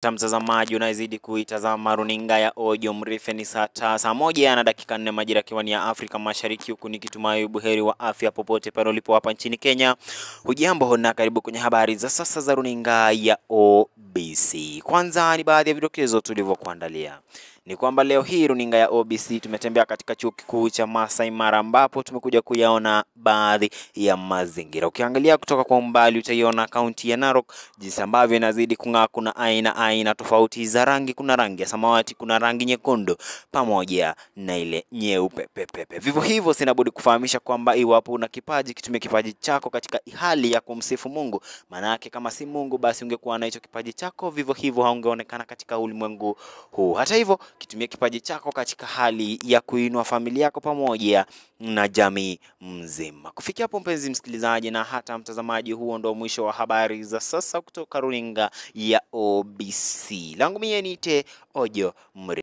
Ta mtazamaji unayezidi kuitazama runinga ya Ojo Mrefe. ni saa saa moja na dakika nne majira kiwani ya Afrika Mashariki, huku nikitumai ubuheri wa afya popote pale ulipo hapa nchini Kenya. Hujambo na karibu kwenye habari za sasa za runinga ya Ojo. OBC. Kwanza ni baadhi ya vidokezo tulivyokuandalia ni kwamba leo hii runinga ya OBC tumetembea katika chuo kikuu cha Masai Mara ambapo tumekuja kuyaona baadhi ya mazingira. Ukiangalia kutoka kwa umbali utaiona kaunti ya Narok jinsi ambavyo inazidi kung'aa. Kuna aina aina tofauti za rangi, kuna rangi ya samawati, kuna rangi nyekundu pamoja na ile nyeupe pepepe. Vivyo hivyo, sina budi kufahamisha kwamba iwapo una kipaji, kitumie kipaji chako katika hali ya kumsifu Mungu, maana kama si Mungu, basi ungekuwa na hicho kipaji chako wako vivyo hivyo haungeonekana katika ulimwengu huu. Hata hivyo, kitumia kipaji chako katika hali ya kuinua familia yako pamoja na jamii mzima. Kufikia hapo, mpenzi msikilizaji na hata mtazamaji, huo ndo mwisho wa habari za sasa kutoka runinga ya OBC. Langu mie niite Ojo Mri.